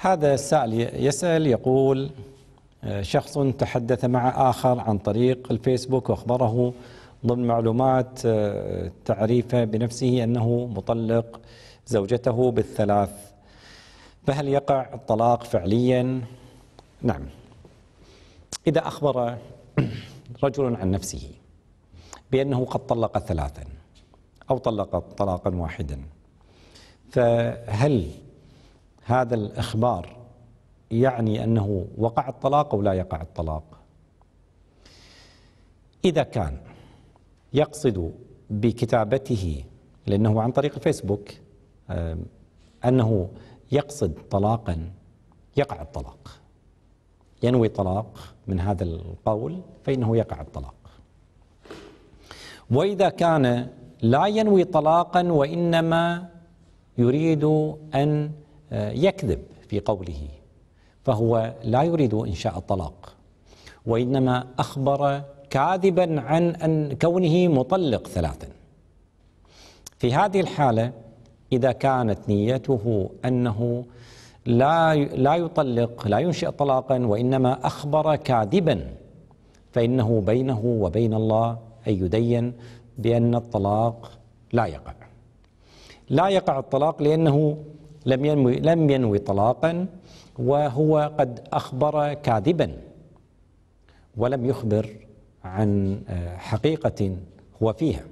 هذا السائل يسأل يقول آه، شخص تحدث مع آخر عن طريق الفيسبوك وأخبره ضمن معلومات آه، تعريفه بنفسه أنه مطلق زوجته بالثلاث فهل يقع الطلاق فعليا؟ نعم إذا أخبر رجل عن نفسه بأنه قد طلق ثلاثا أو طلق طلاقا واحدا فهل هذا الإخبار يعني أنه وقع الطلاق أو لا يقع الطلاق إذا كان يقصد بكتابته لأنه عن طريق الفيسبوك أنه يقصد طلاقا يقع الطلاق ينوي طلاق من هذا القول فإنه يقع الطلاق وإذا كان لا ينوي طلاقا وإنما يريد أن آه، يكذب في قوله فهو لا يريد انشاء الطلاق وانما اخبر كاذبا عن أن كونه مطلق ثلاثا في هذه الحاله اذا كانت نيته انه لا لا يطلق لا ينشئ طلاقا وانما اخبر كاذبا فانه بينه وبين الله ان يدين بان الطلاق لا يقع لا يقع الطلاق لانه لم ينوي لم ينوي طلاقا وهو قد اخبر كاذبا ولم يخبر عن آه، حقيقه هو فيها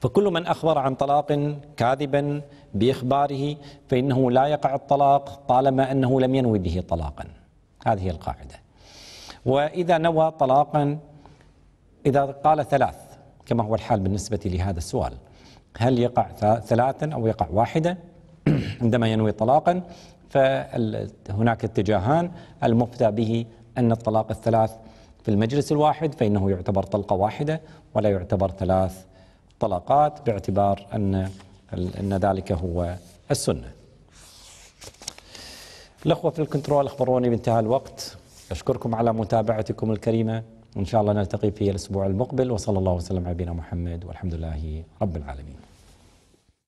فكل من اخبر عن طلاق كاذبا باخباره فانه لا يقع الطلاق طالما انه لم ينوي به طلاقا هذه القاعده واذا نوى طلاقا اذا قال ثلاث كما هو الحال بالنسبه لهذا السؤال هل يقع ثلاثا او يقع واحده عندما ينوي طلاقا فهناك اتجاهان المفتى به أن الطلاق الثلاث في المجلس الواحد فإنه يعتبر طلقة واحدة ولا يعتبر ثلاث طلقات باعتبار أن أن ذلك هو السنة الأخوة في الكنترول أخبروني بانتهاء الوقت أشكركم على متابعتكم الكريمة وإن شاء الله نلتقي في الأسبوع المقبل وصلى الله وسلم على نبينا محمد والحمد لله رب العالمين